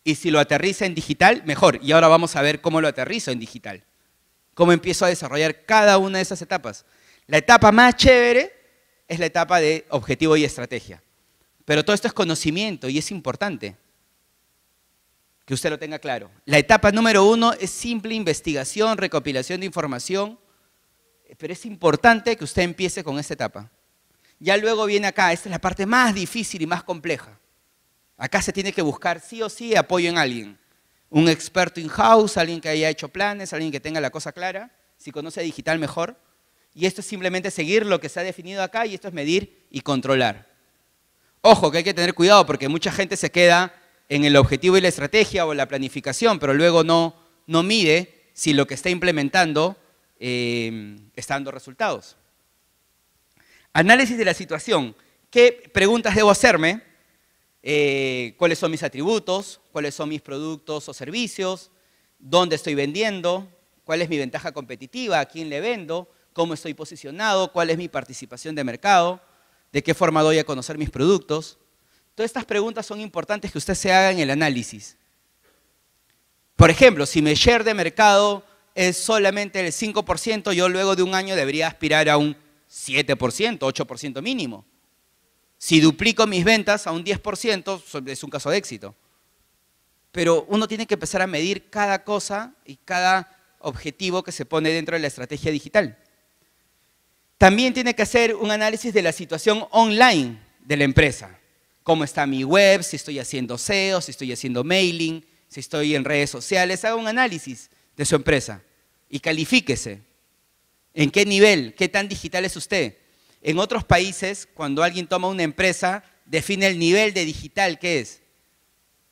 Y si lo aterriza en digital, mejor. Y ahora vamos a ver cómo lo aterrizo en digital cómo empiezo a desarrollar cada una de esas etapas. La etapa más chévere es la etapa de objetivo y estrategia. Pero todo esto es conocimiento y es importante que usted lo tenga claro. La etapa número uno es simple investigación, recopilación de información, pero es importante que usted empiece con esa etapa. Ya luego viene acá, esta es la parte más difícil y más compleja. Acá se tiene que buscar sí o sí apoyo en alguien un experto in-house, alguien que haya hecho planes, alguien que tenga la cosa clara, si conoce digital mejor. Y esto es simplemente seguir lo que se ha definido acá y esto es medir y controlar. Ojo, que hay que tener cuidado porque mucha gente se queda en el objetivo y la estrategia o la planificación, pero luego no, no mide si lo que está implementando em, está dando resultados. Análisis de la situación. ¿Qué preguntas debo hacerme? Eh, cuáles son mis atributos, cuáles son mis productos o servicios, dónde estoy vendiendo, cuál es mi ventaja competitiva, a quién le vendo, cómo estoy posicionado, cuál es mi participación de mercado, de qué forma doy a conocer mis productos. Todas estas preguntas son importantes que usted se haga en el análisis. Por ejemplo, si mi share de mercado es solamente el 5%, yo luego de un año debería aspirar a un 7%, 8% mínimo. Si duplico mis ventas a un 10%, es un caso de éxito. Pero uno tiene que empezar a medir cada cosa y cada objetivo que se pone dentro de la estrategia digital. También tiene que hacer un análisis de la situación online de la empresa. Cómo está mi web, si estoy haciendo SEO, si estoy haciendo mailing, si estoy en redes sociales. Haga un análisis de su empresa y califíquese. ¿En qué nivel? ¿Qué tan digital es usted? En otros países, cuando alguien toma una empresa, define el nivel de digital que es.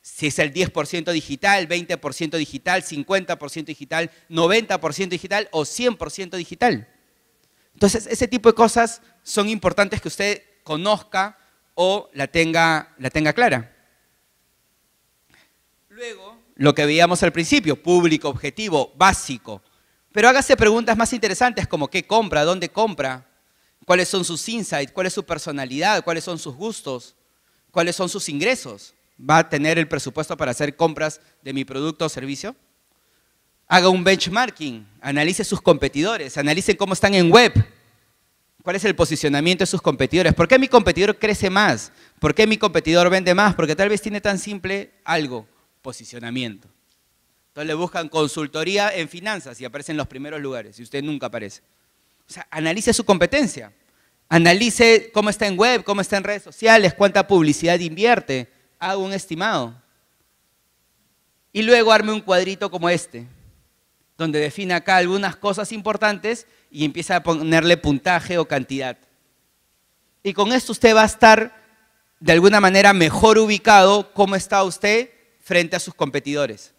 Si es el 10% digital, 20% digital, 50% digital, 90% digital o 100% digital. Entonces, ese tipo de cosas son importantes que usted conozca o la tenga, clara. Luego, lo que veíamos al principio, público, objetivo, básico. Pero hágase preguntas más interesantes como qué compra, dónde compra, cuáles son sus insights, cuál es su personalidad, cuáles son sus gustos, cuáles son sus ingresos. ¿Va a tener el presupuesto para hacer compras de mi producto o servicio? Haga un benchmarking, analice sus competidores, analice cómo están en web, cuál es el posicionamiento de sus competidores, por qué mi competidor crece más, por qué mi competidor vende más, porque tal vez tiene tan simple algo, posicionamiento. Entonces le buscan consultoría en finanzas y aparecen los primeros lugares y usted nunca aparece. O sea, analice su competencia. Analice cómo está en web, cómo está en redes sociales, cuánta publicidad invierte. hago un estimado. Y luego arme un cuadrito como este, donde define acá algunas cosas importantes y empieza a ponerle puntaje o cantidad. Y con esto usted va a estar de alguna manera mejor ubicado cómo está usted frente a sus competidores.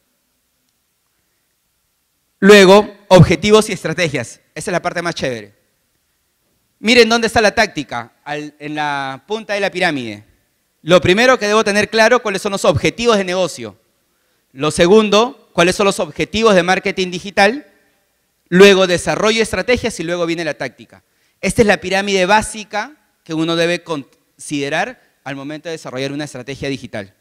Luego, objetivos y estrategias. Esa es la parte más chévere. Miren dónde está la táctica, en la punta de la pirámide. Lo primero que debo tener claro, cuáles son los objetivos de negocio. Lo segundo, cuáles son los objetivos de marketing digital. Luego desarrollo estrategias y luego viene la táctica. Esta es la pirámide básica que uno debe considerar al momento de desarrollar una estrategia digital.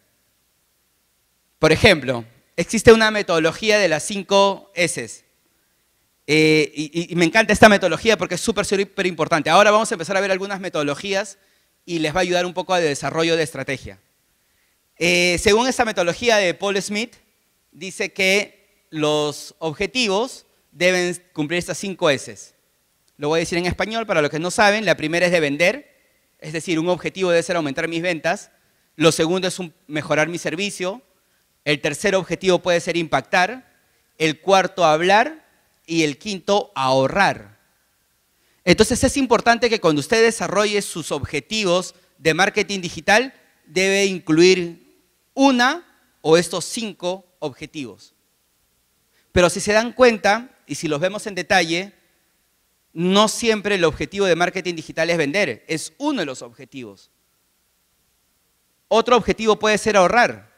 Por ejemplo, existe una metodología de las cinco S's. Eh, y, me encanta esta metodología porque es súper, súper importante. Ahora vamos a empezar a ver algunas metodologías y les va a ayudar un poco al desarrollo de estrategia. Eh, según esta metodología de Paul Smith, dice que los objetivos deben cumplir estas cinco S. Lo voy a decir en español para los que no saben. La primera es de vender, es decir, un objetivo debe ser aumentar mis ventas. Lo segundo es mejorar mi servicio. El tercer objetivo puede ser impactar. El cuarto, hablar y el quinto, ahorrar. Entonces es importante que cuando usted desarrolle sus objetivos de marketing digital, debe incluir una o estos cinco objetivos. Pero si se dan cuenta y si los vemos en detalle, no siempre el objetivo de marketing digital es vender, es uno de los objetivos. Otro objetivo puede ser ahorrar.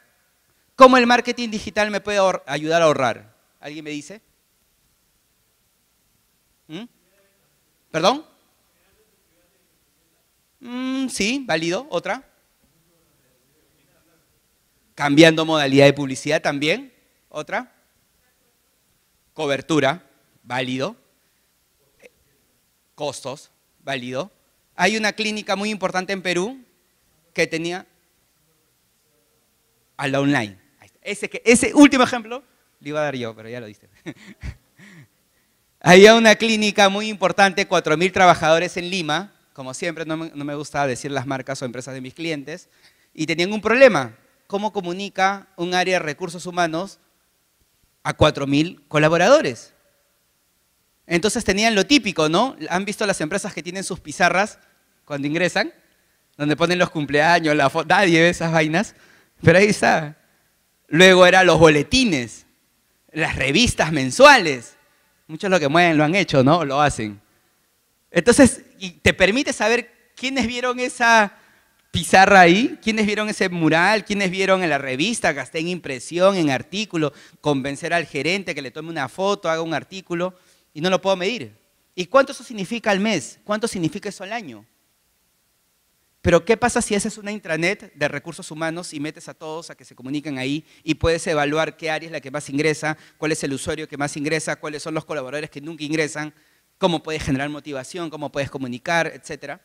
¿Cómo el marketing digital me puede ayudar a ahorrar? ¿Alguien me dice? ¿Mm? ¿Perdón? Mm, sí, válido. Otra. Cambiando modalidad de publicidad también. Otra. Cobertura, válido. Costos, válido. Hay una clínica muy importante en Perú que tenía a la online. Ese, ese último ejemplo le iba a dar yo, pero ya lo diste. Había una clínica muy importante, 4.000 trabajadores en Lima, como siempre no me, gusta decir las marcas o empresas de mis clientes, y tenían un problema. ¿Cómo comunica un área de recursos humanos a 4.000 colaboradores? Entonces tenían lo típico, ¿no? ¿Han visto las empresas que tienen sus pizarras cuando ingresan? Donde ponen los cumpleaños, la foto, nadie ve esas vainas, pero ahí está. Luego eran los boletines, las revistas mensuales, Muchos los que mueven lo han hecho, ¿no? Lo hacen. Entonces, te permite saber quiénes vieron esa pizarra ahí, quiénes vieron ese mural, quiénes vieron en la revista, gasté en impresión, en artículo, convencer al gerente que le tome una foto, haga un artículo, y no lo puedo medir. ¿Y cuánto eso significa al mes? ¿Cuánto significa eso al año? Pero ¿qué pasa si esa es una intranet de recursos humanos y metes a todos a que se comuniquen ahí y puedes evaluar qué área es la que más ingresa, cuál es el usuario que más ingresa, cuáles son los colaboradores que nunca ingresan, cómo puedes generar motivación, cómo puedes comunicar, etcétera?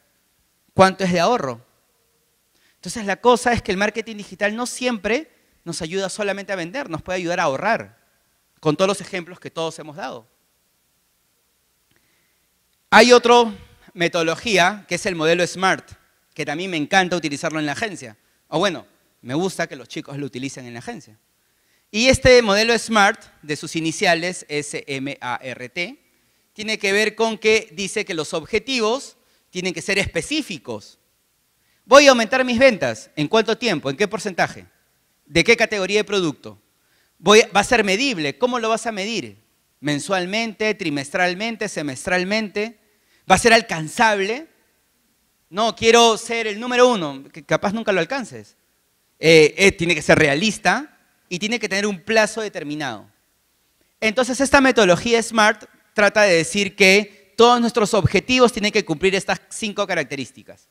¿Cuánto es de ahorro? Entonces la cosa es que el marketing digital no siempre nos ayuda solamente a vender, nos puede ayudar a ahorrar, con todos los ejemplos que todos hemos dado. Hay otra metodología que es el modelo SMART que también me encanta utilizarlo en la agencia. O bueno, me gusta que los chicos lo utilicen en la agencia. Y este modelo SMART, de sus iniciales, S-M-A-R-T, tiene que ver con que dice que los objetivos tienen que ser específicos. Voy a aumentar mis ventas. ¿En cuánto tiempo? ¿En qué porcentaje? ¿De qué categoría de producto? va a ser medible. ¿Cómo lo vas a medir? ¿Mensualmente, trimestralmente, semestralmente? ¿Va a ser alcanzable? no, quiero ser el número uno, que capaz nunca lo alcances. Eh, eh, tiene que ser realista y tiene que tener un plazo determinado. Entonces, esta metodología SMART trata de decir que todos nuestros objetivos tienen que cumplir estas cinco características.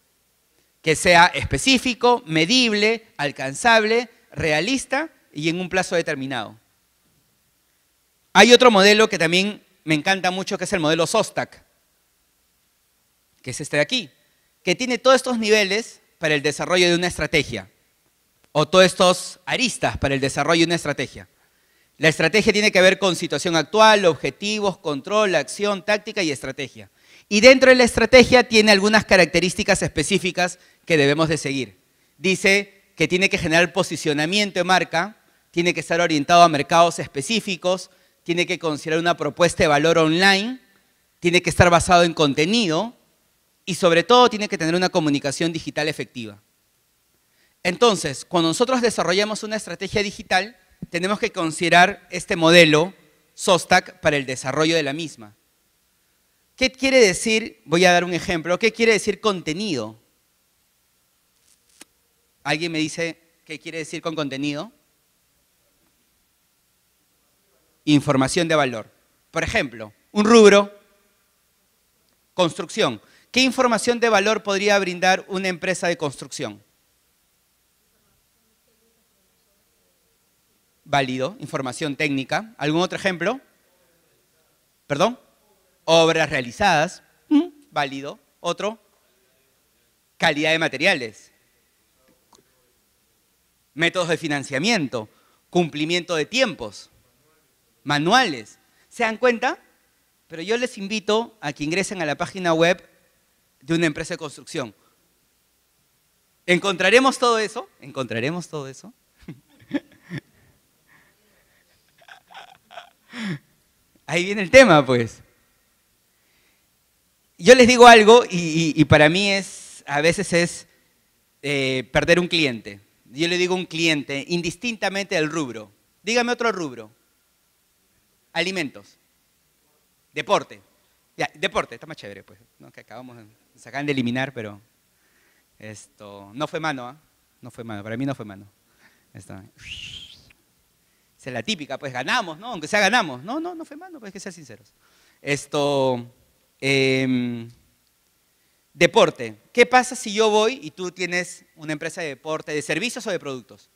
Que sea específico, medible, alcanzable, realista y en un plazo determinado. Hay otro modelo que también me encanta mucho, que es el modelo SOSTAC, que es este de aquí que tiene todos estos niveles para el desarrollo de una estrategia, o todos estos aristas para el desarrollo de una estrategia. La estrategia tiene que ver con situación actual, objetivos, control, acción, táctica y estrategia. Y dentro de la estrategia tiene algunas características específicas que debemos de seguir. Dice que tiene que generar posicionamiento de marca, tiene que estar orientado a mercados específicos, tiene que considerar una propuesta de valor online, tiene que estar basado en contenido, y sobre todo tiene que tener una comunicación digital efectiva. Entonces, cuando nosotros desarrollamos una estrategia digital, tenemos que considerar este modelo SOSTAC para el desarrollo de la misma. ¿Qué quiere decir, voy a dar un ejemplo, qué quiere decir contenido? ¿Alguien me dice qué quiere decir con contenido? Información de valor. Por ejemplo, un rubro, Construcción. ¿Qué información de valor podría brindar una empresa de construcción? Válido, información técnica. ¿Algún otro ejemplo? ¿Perdón? Obras realizadas. Mm, válido. Otro. Calidad de materiales. Métodos de financiamiento. Cumplimiento de tiempos. Manuales. ¿Se dan cuenta? Pero yo les invito a que ingresen a la página web de una empresa de construcción. ¿Encontraremos todo eso? ¿Encontraremos todo eso? Ahí viene el tema, pues. Yo les digo algo y, para mí es, a veces es eh, perder un cliente. Yo le digo un cliente, indistintamente del rubro. Dígame otro rubro. Alimentos. Deporte. deporte, está más chévere, pues, ¿no? que acabamos, se acaban de eliminar, pero esto, no fue mano, ¿eh? No fue mano, para mí no fue mano. esa es la típica, pues ganamos, ¿no? Aunque sea ganamos. No, no, no fue mano, pues que ser sinceros. Esto, em, deporte. ¿Qué pasa si yo voy y tú tienes una empresa de deporte, de servicios o de productos?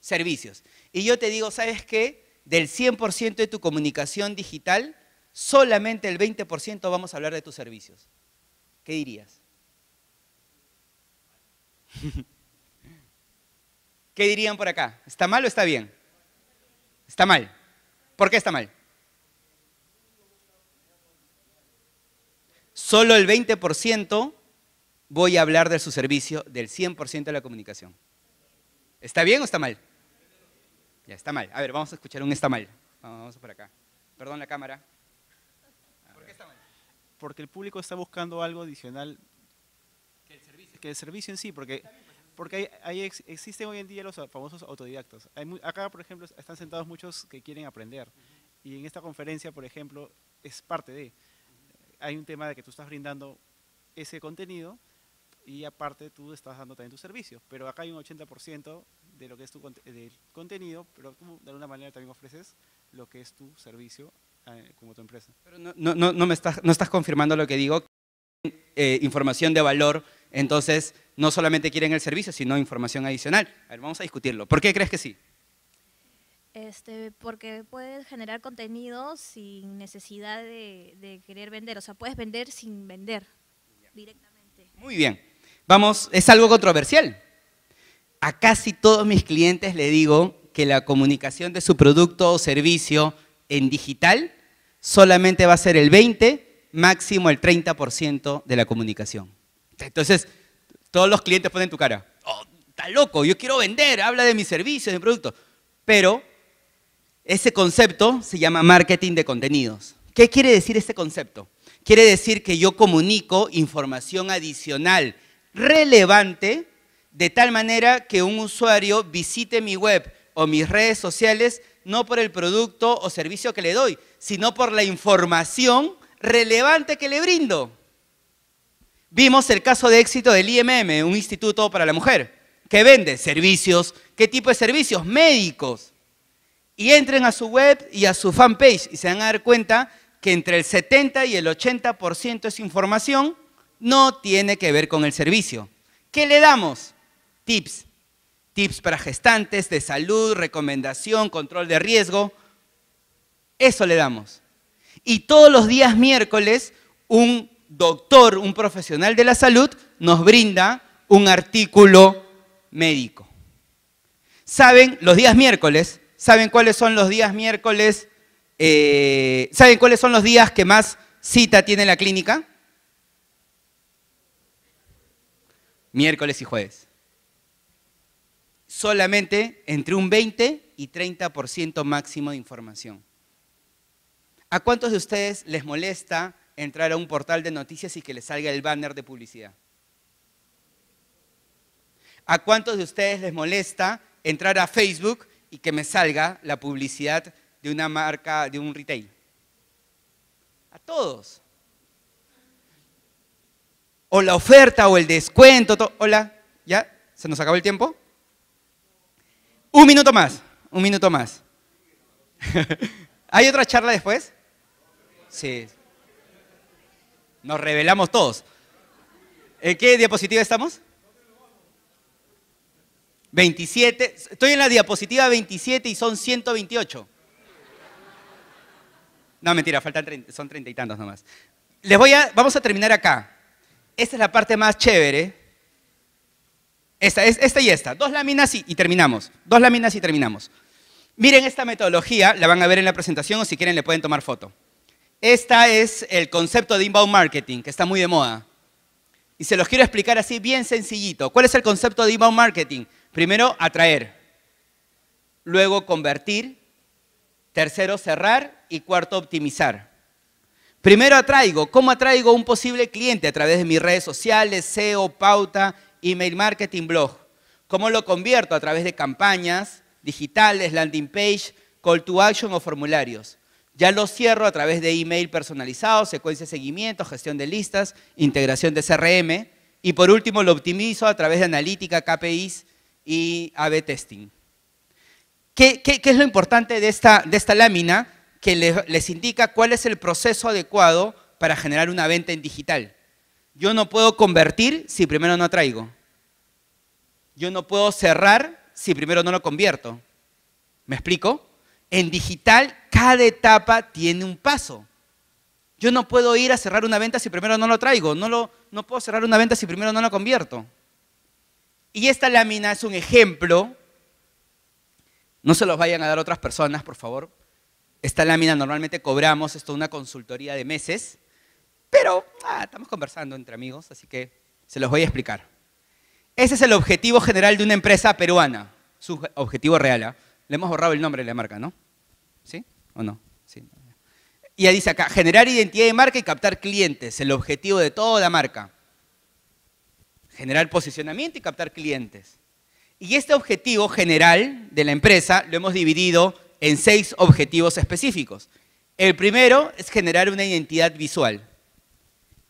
Servicios. Y yo te digo, ¿sabes qué? Del 100% de tu comunicación digital, solamente el 20% vamos a hablar de tus servicios. ¿Qué dirías? ¿Qué dirían por acá? ¿Está mal o está bien? Está mal. ¿Por qué está mal? Solo el 20% voy a hablar de su servicio del 100% de la comunicación. ¿Está bien o está mal? Ya está mal. A ver, vamos a escuchar un está mal. Vamos por acá. Perdón la cámara porque el público está buscando algo adicional que el servicio, en sí, porque, pues. porque hay, existen hoy en día los famosos autodidactos. acá, por ejemplo, están sentados muchos que quieren aprender. Y en esta conferencia, por ejemplo, es parte de. Hay un tema de que tú estás brindando ese contenido y aparte tú estás dando también tu servicio. Pero acá hay un 80% de lo que es tu del contenido, pero tú de alguna manera también ofreces lo que es tu servicio como tu empresa. Pero no, no, no, me estás, no estás confirmando lo que digo. Eh, información de valor, entonces no solamente quieren el servicio, sino información adicional. A ver, vamos a discutirlo. ¿Por qué crees que sí? Este, porque puedes generar contenido sin necesidad de, querer vender, o sea, puedes vender sin vender directamente. Muy bien, vamos, es algo controversial. A casi todos mis clientes le digo que la comunicación de su producto o servicio en digital solamente va a ser el 20, máximo el 30% de la comunicación. Entonces, todos los clientes ponen tu cara. Oh, está loco, yo quiero vender, habla de mis servicios, de mi producto. Pero ese concepto se llama marketing de contenidos. ¿Qué quiere decir ese concepto? Quiere decir que yo comunico información adicional, relevante, de tal manera que un usuario visite mi web o mis redes sociales no por el producto o servicio que le doy, sino por la información relevante que le brindo. Vimos el caso de éxito del IMM, un instituto para la mujer, que vende servicios. ¿Qué tipo de servicios? Médicos. Y entren a su web y a su fanpage y se van a dar cuenta que entre el 70 y el 80% de su información no tiene que ver con el servicio. ¿Qué le damos? Tips, tips para gestantes, de salud, recomendación, control de riesgo. Eso le damos. Y todos los días miércoles, un doctor, un profesional de la salud, nos brinda un artículo médico. ¿Saben los días miércoles? ¿Saben cuáles son los días miércoles? Eh, ¿Saben cuáles son los días que más cita tiene la clínica? Miércoles y jueves solamente entre un 20 y 30% máximo de información. ¿A cuántos de ustedes les molesta entrar a un portal de noticias y que les salga el banner de publicidad? ¿A cuántos de ustedes les molesta entrar a Facebook y que me salga la publicidad de una marca, de un retail? A todos. O la oferta o el descuento. Hola, ¿ya? ¿Se nos acabó el tiempo? Un minuto más, un minuto más. ¿Hay otra charla después? Sí. Nos revelamos todos. ¿En qué diapositiva estamos? 27. Estoy en la diapositiva 27 y son 128. No, mentira, faltan son treinta y tantos nomás. Les voy a, vamos a terminar acá. Esta es la parte más chévere esta, esta y esta. Dos láminas y, terminamos. Dos láminas y terminamos. Miren esta metodología, la van a ver en la presentación o si quieren le pueden tomar foto. Esta es el concepto de inbound marketing, que está muy de moda. Y se los quiero explicar así bien sencillito. ¿Cuál es el concepto de inbound marketing? Primero, atraer. Luego, convertir. Tercero, cerrar. Y cuarto, optimizar. Primero atraigo. ¿Cómo atraigo un posible cliente? A través de mis redes sociales, SEO, pauta, Email marketing, blog. ¿Cómo lo convierto? A través de campañas digitales, landing page, call to action o formularios. Ya lo cierro a través de email personalizado, secuencia de seguimiento, gestión de listas, integración de CRM. Y por último, lo optimizo a través de analítica, KPIs y AB testing. ¿Qué, es lo importante de esta, de esta lámina? Que les indica cuál es el proceso adecuado para generar una venta en digital. Yo no puedo convertir si primero no traigo. Yo no puedo cerrar si primero no lo convierto. ¿Me explico? En digital, cada etapa tiene un paso. Yo no puedo ir a cerrar una venta si primero no lo traigo. No, lo, puedo cerrar una venta si primero no lo convierto. Y esta lámina es un ejemplo. No se los vayan a dar otras personas, por favor. Esta lámina normalmente cobramos, esto es una consultoría de meses. Pero ah, estamos conversando entre amigos, así que se los voy a explicar. Ese es el objetivo general de una empresa peruana, su objetivo real. ¿ah? Le hemos borrado el nombre de la marca, ¿no? ¿Sí o no? Sí. Y dice acá, generar identidad de marca y captar clientes, el objetivo de toda la marca. Generar posicionamiento y captar clientes. Y este objetivo general de la empresa lo hemos dividido en seis objetivos específicos. El primero es generar una identidad visual.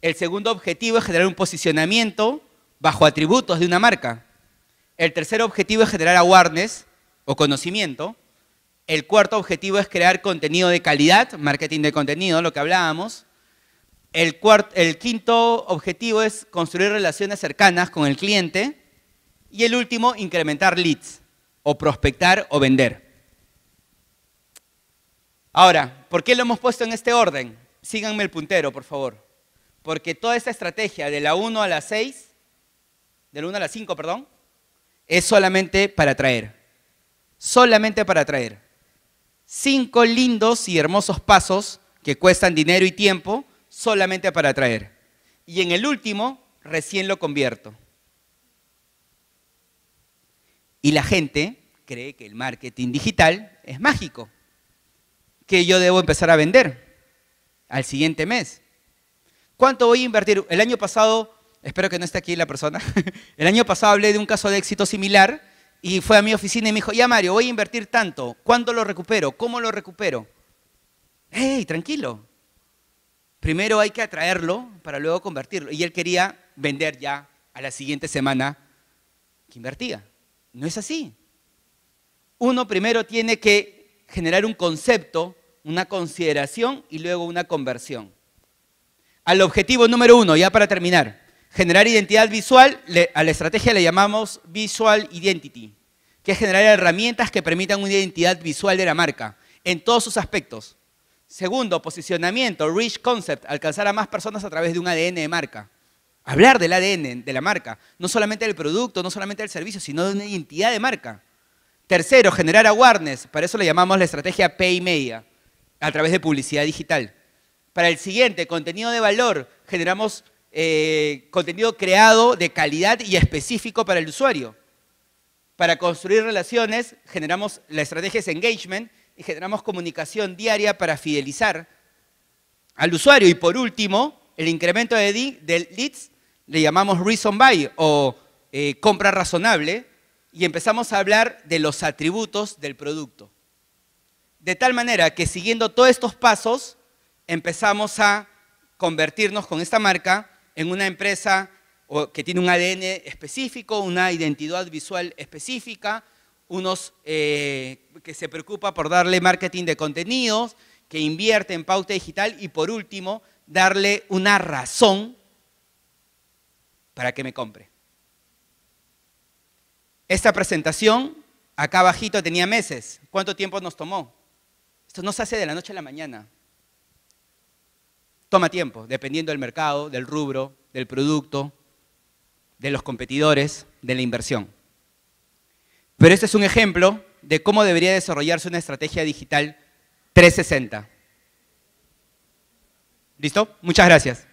El segundo objetivo es generar un posicionamiento bajo atributos de una marca. El tercer objetivo es generar awareness o conocimiento. El cuarto objetivo es crear contenido de calidad, marketing de contenido, lo que hablábamos. El, quinto objetivo es construir relaciones cercanas con el cliente. Y el último, incrementar leads, o prospectar o vender. Ahora, ¿por qué lo hemos puesto en este orden? Síganme el puntero, por favor. Porque toda esta estrategia de la 1 a la 6, de la 1 a la 5, perdón, es solamente para atraer. Solamente para atraer. Cinco lindos y hermosos pasos que cuestan dinero y tiempo solamente para atraer. Y en el último, recién lo convierto. Y la gente cree que el marketing digital es mágico, que yo debo empezar a vender al siguiente mes, ¿Cuánto voy a invertir? El año pasado, espero que no esté aquí la persona, el año pasado hablé de un caso de éxito similar y fue a mi oficina y me dijo, ya Mario, voy a invertir tanto, ¿cuándo lo recupero? ¿Cómo lo recupero? ¡Ey, tranquilo! Primero hay que atraerlo para luego convertirlo. Y él quería vender ya a la siguiente semana que invertía. No es así. Uno primero tiene que generar un concepto, una consideración y luego una conversión al objetivo número uno, ya para terminar. Generar identidad visual, a la estrategia le llamamos Visual Identity, que es generar herramientas que permitan una identidad visual de la marca en todos sus aspectos. Segundo, posicionamiento, reach concept, alcanzar a más personas a través de un ADN de marca. Hablar del ADN de la marca, no solamente del producto, no solamente del servicio, sino de una identidad de marca. Tercero, generar awareness, para eso le llamamos la estrategia Pay Media, a través de publicidad digital. Para el siguiente, contenido de valor, generamos eh, contenido creado de calidad y específico para el usuario. Para construir relaciones, generamos la estrategia de engagement y generamos comunicación diaria para fidelizar al usuario. Y por último, el incremento de, leads le llamamos reason buy o eh, compra razonable y empezamos a hablar de los atributos del producto. De tal manera que siguiendo todos estos pasos, empezamos a convertirnos con esta marca en una empresa que tiene un ADN específico, una identidad visual específica, unos eh, que se preocupa por darle marketing de contenidos, que invierte en pauta digital y por último, darle una razón para que me compre. Esta presentación, acá abajito tenía meses. ¿Cuánto tiempo nos tomó? Esto no se hace de la noche a la mañana. Toma tiempo, dependiendo del mercado, del rubro, del producto, de los competidores, de la inversión. Pero este es un ejemplo de cómo debería desarrollarse una estrategia digital 360. ¿Listo? Muchas gracias.